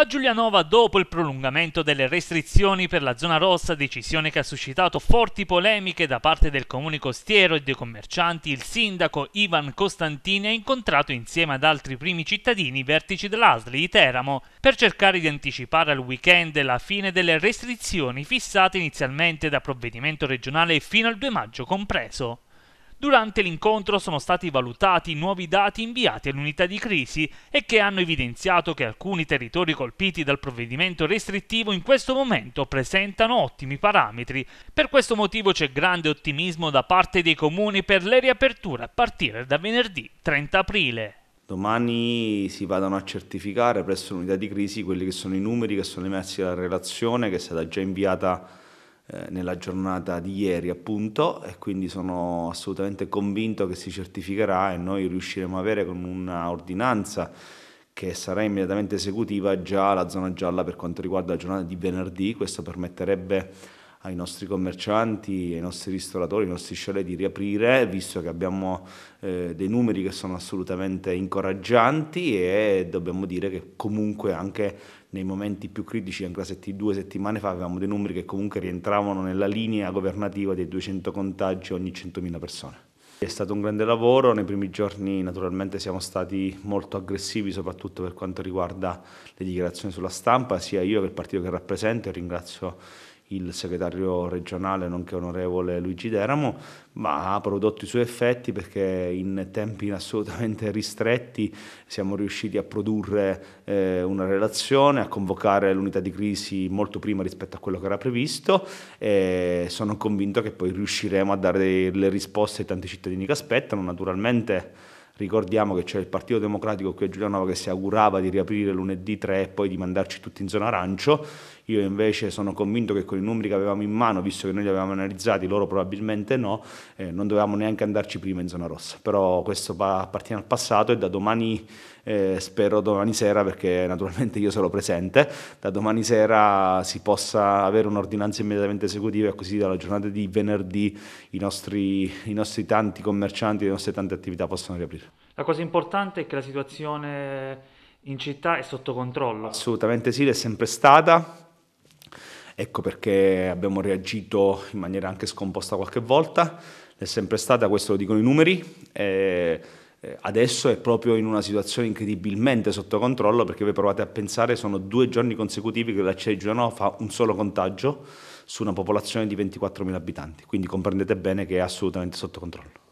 A Giulianova, dopo il prolungamento delle restrizioni per la zona rossa, decisione che ha suscitato forti polemiche da parte del comune costiero e dei commercianti, il sindaco Ivan Costantini ha incontrato insieme ad altri primi cittadini i vertici dell'Asli di Teramo per cercare di anticipare al weekend la fine delle restrizioni fissate inizialmente da provvedimento regionale fino al 2 maggio compreso. Durante l'incontro sono stati valutati nuovi dati inviati all'unità di crisi e che hanno evidenziato che alcuni territori colpiti dal provvedimento restrittivo in questo momento presentano ottimi parametri. Per questo motivo c'è grande ottimismo da parte dei comuni per le riaperture a partire da venerdì 30 aprile. Domani si vadano a certificare presso l'unità di crisi quelli che sono i numeri che sono emersi dalla relazione che è stata già inviata eh, nella giornata di ieri appunto e quindi sono assolutamente convinto che si certificherà e noi riusciremo a avere con un'ordinanza che sarà immediatamente esecutiva già la zona gialla per quanto riguarda la giornata di venerdì, questo permetterebbe ai nostri commercianti, ai nostri ristoratori, ai nostri chalet di riaprire, visto che abbiamo eh, dei numeri che sono assolutamente incoraggianti e dobbiamo dire che comunque anche nei momenti più critici, anche sett- due settimane fa, avevamo dei numeri che comunque rientravano nella linea governativa dei 200 contagi ogni 100.000 persone. È stato un grande lavoro, nei primi giorni naturalmente siamo stati molto aggressivi soprattutto per quanto riguarda le dichiarazioni sulla stampa, sia io che il partito che rappresento, e ringrazio il segretario regionale, nonché onorevole Luigi Deramo, ma ha prodotto i suoi effetti perché in tempi assolutamente ristretti siamo riusciti a produrre eh, una relazione, a convocare l'unità di crisi molto prima rispetto a quello che era previsto e sono convinto che poi riusciremo a dare le risposte ai tanti cittadini che aspettano. Naturalmente Ricordiamo che c'è il Partito Democratico qui a Giulianova che si augurava di riaprire lunedì 3 e poi di mandarci tutti in zona arancio. Io invece sono convinto che con i numeri che avevamo in mano, visto che noi li avevamo analizzati, loro probabilmente no, eh, non dovevamo neanche andarci prima in zona rossa. Però questo appartiene al passato e da domani eh, spero domani sera perché naturalmente io sarò presente, da domani sera si possa avere un'ordinanza immediatamente esecutiva e così dalla giornata di venerdì i nostri, i nostri tanti commercianti, le nostre tante attività possano riaprire. La cosa importante è che la situazione in città è sotto controllo. Assolutamente sì, l'è sempre stata. Ecco perché abbiamo reagito in maniera anche scomposta qualche volta, è sempre stata, questo lo dicono i numeri. Eh, eh, adesso è proprio in una situazione incredibilmente sotto controllo perché voi provate a pensare sono due giorni consecutivi che la Cerigiano fa un solo contagio su una popolazione di 24.000 abitanti, quindi comprendete bene che è assolutamente sotto controllo.